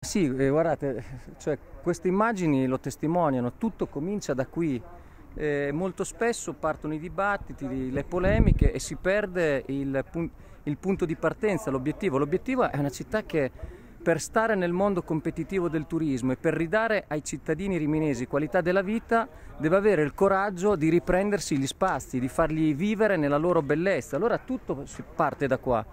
Sì, eh, guardate, cioè, queste immagini lo testimoniano, tutto comincia da qui. Eh, molto spesso partono i dibattiti, le polemiche e si perde il, il punto di partenza, l'obiettivo. L'obiettivo è una città che per stare nel mondo competitivo del turismo e per ridare ai cittadini riminesi qualità della vita deve avere il coraggio di riprendersi gli spazi, di farli vivere nella loro bellezza. Allora tutto parte da qua.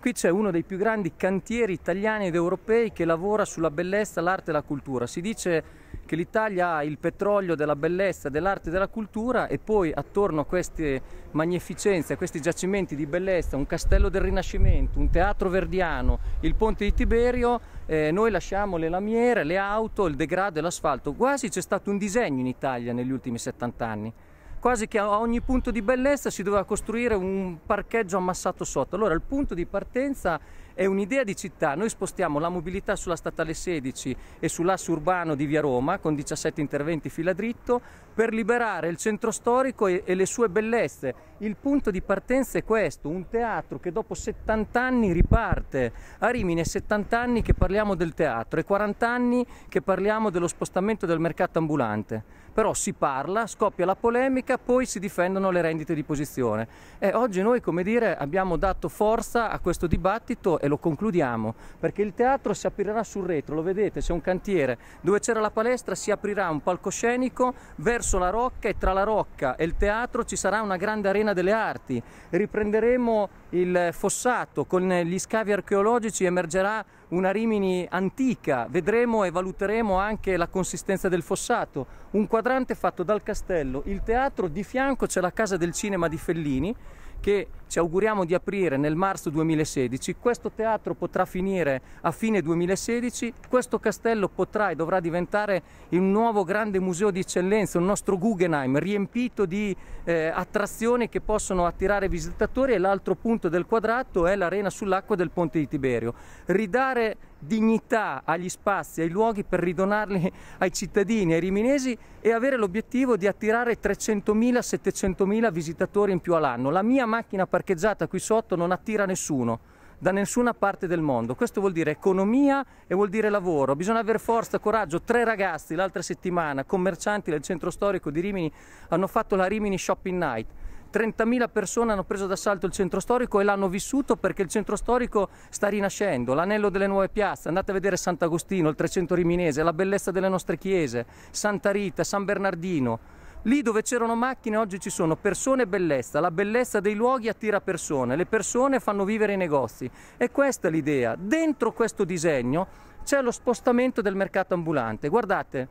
Qui c'è uno dei più grandi cantieri italiani ed europei che lavora sulla bellezza, l'arte e la cultura. Si dice che l'Italia ha il petrolio della bellezza, dell'arte e della cultura e poi attorno a queste magnificenze, a questi giacimenti di bellezza, un castello del Rinascimento, un teatro verdiano, il ponte di Tiberio, eh, noi lasciamo le lamiere, le auto, il degrado e l'asfalto. Quasi c'è stato un disegno in Italia negli ultimi 70 anni quasi che a ogni punto di bellezza si doveva costruire un parcheggio ammassato sotto. Allora il punto di partenza è un'idea di città. Noi spostiamo la mobilità sulla statale 16 e sull'asse urbano di Via Roma con 17 interventi fila dritto per liberare il centro storico e, e le sue bellezze. Il punto di partenza è questo, un teatro che dopo 70 anni riparte. A Rimini è 70 anni che parliamo del teatro e 40 anni che parliamo dello spostamento del mercato ambulante. Però si parla, scoppia la polemica, poi si difendono le rendite di posizione. E oggi noi, come dire, abbiamo dato forza a questo dibattito e lo concludiamo, perché il teatro si aprirà sul retro, lo vedete, c'è un cantiere, dove c'era la palestra si aprirà un palcoscenico verso la rocca e tra la rocca e il teatro ci sarà una grande arena delle arti, riprenderemo il fossato, con gli scavi archeologici emergerà una Rimini antica, vedremo e valuteremo anche la consistenza del fossato, un quadrante fatto dal castello, il teatro, di fianco c'è la casa del cinema di Fellini, che ci auguriamo di aprire nel marzo 2016, questo teatro potrà finire a fine 2016, questo castello potrà e dovrà diventare il nuovo grande museo di eccellenza, il nostro Guggenheim riempito di eh, attrazioni che possono attirare visitatori e l'altro punto del quadrato è l'arena sull'acqua del Ponte di Tiberio. Ridare dignità agli spazi, ai luoghi per ridonarli ai cittadini, ai riminesi e avere l'obiettivo di attirare 300.000-700.000 visitatori in più all'anno. La mia macchina parcheggiata qui sotto non attira nessuno da nessuna parte del mondo. Questo vuol dire economia e vuol dire lavoro. Bisogna avere forza, coraggio. Tre ragazzi l'altra settimana, commercianti del centro storico di Rimini, hanno fatto la Rimini Shopping Night 30.000 persone hanno preso d'assalto il centro storico e l'hanno vissuto perché il centro storico sta rinascendo, l'anello delle nuove piazze, andate a vedere Sant'Agostino, il 300 riminese, la bellezza delle nostre chiese, Santa Rita, San Bernardino. Lì dove c'erano macchine oggi ci sono persone e bellezza, la bellezza dei luoghi attira persone, le persone fanno vivere i negozi e questa è l'idea. Dentro questo disegno c'è lo spostamento del mercato ambulante. Guardate,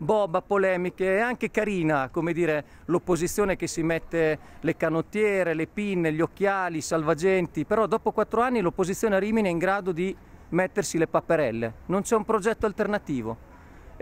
boba, polemiche, e anche carina, come dire, l'opposizione che si mette le canottiere, le pinne, gli occhiali, i salvagenti, però dopo quattro anni l'opposizione a Rimini è in grado di mettersi le papperelle, non c'è un progetto alternativo.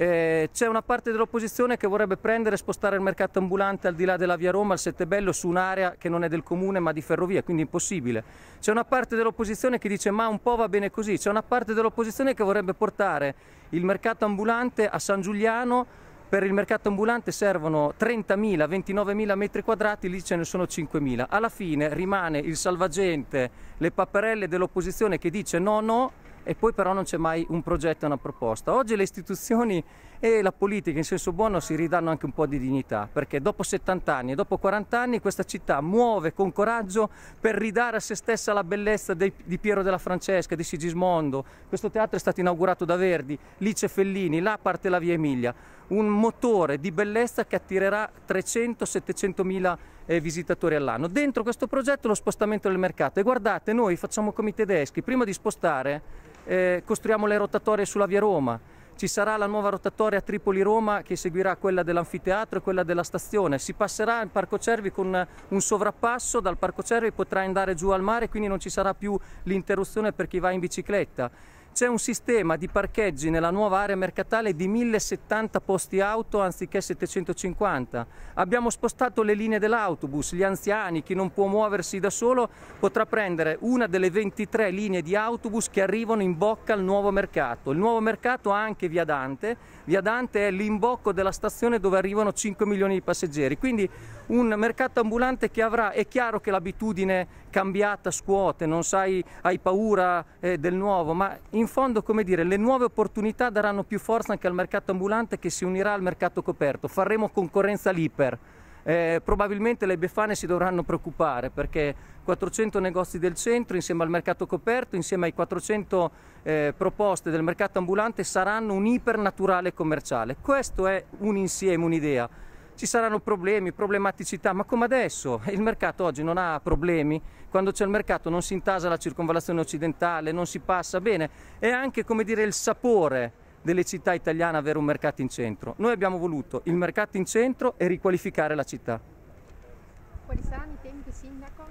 Eh, c'è una parte dell'opposizione che vorrebbe prendere e spostare il mercato ambulante al di là della via Roma, al Settebello, su un'area che non è del comune ma di ferrovia, quindi impossibile. C'è una parte dell'opposizione che dice ma un po' va bene così, c'è una parte dell'opposizione che vorrebbe portare il mercato ambulante a San Giuliano per il mercato ambulante servono 30.000, 29.000 metri quadrati, lì ce ne sono 5.000. Alla fine rimane il salvagente, le paperelle dell'opposizione che dice no, no, e poi però non c'è mai un progetto e una proposta. Oggi le istituzioni e la politica in senso buono si ridanno anche un po' di dignità, perché dopo 70 anni e dopo 40 anni questa città muove con coraggio per ridare a se stessa la bellezza dei, di Piero della Francesca, di Sigismondo. Questo teatro è stato inaugurato da Verdi, lì c'è Fellini, là parte la Via Emilia. Un motore di bellezza che attirerà 300-700 mila eh, visitatori all'anno. Dentro questo progetto lo spostamento del mercato. E guardate, noi facciamo come i tedeschi, prima di spostare eh, costruiamo le rotatorie sulla via Roma, ci sarà la nuova rotatoria Tripoli-Roma che seguirà quella dell'anfiteatro e quella della stazione. Si passerà il Parco Cervi con un sovrappasso dal Parco Cervi, potrà andare giù al mare, quindi non ci sarà più l'interruzione per chi va in bicicletta. C'è un sistema di parcheggi nella nuova area mercatale di 1070 posti auto anziché 750. Abbiamo spostato le linee dell'autobus, gli anziani, chi non può muoversi da solo potrà prendere una delle 23 linee di autobus che arrivano in bocca al nuovo mercato. Il nuovo mercato ha anche Via Dante, Via Dante è l'imbocco della stazione dove arrivano 5 milioni di passeggeri, quindi un mercato ambulante che avrà, è chiaro che l'abitudine cambiata scuote, non sai, hai paura eh, del nuovo, ma in fondo, come dire, le nuove opportunità daranno più forza anche al mercato ambulante che si unirà al mercato coperto. Faremo concorrenza all'iper. Eh, probabilmente le Befane si dovranno preoccupare perché 400 negozi del centro insieme al mercato coperto, insieme ai 400 eh, proposte del mercato ambulante saranno un ipernaturale commerciale. Questo è un insieme, un'idea ci saranno problemi, problematicità, ma come adesso? Il mercato oggi non ha problemi, quando c'è il mercato non si intasa la circonvallazione occidentale, non si passa bene, è anche come dire il sapore delle città italiane avere un mercato in centro. Noi abbiamo voluto il mercato in centro e riqualificare la città. Quali saranno i tempi, Sindaco?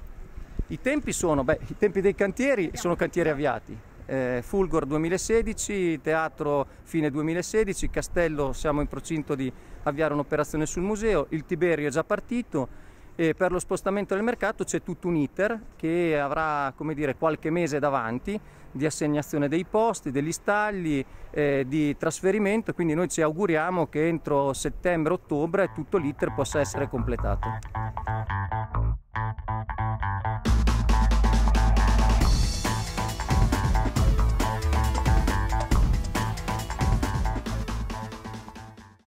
I tempi sono, beh, i tempi dei cantieri sono cantieri avviati, eh, Fulgor 2016, Teatro fine 2016, Castello siamo in procinto di avviare un'operazione sul museo, il Tiberio è già partito e per lo spostamento del mercato c'è tutto un iter che avrà dire, qualche mese davanti di assegnazione dei posti, degli stalli, eh, di trasferimento, quindi noi ci auguriamo che entro settembre-ottobre tutto l'iter possa essere completato.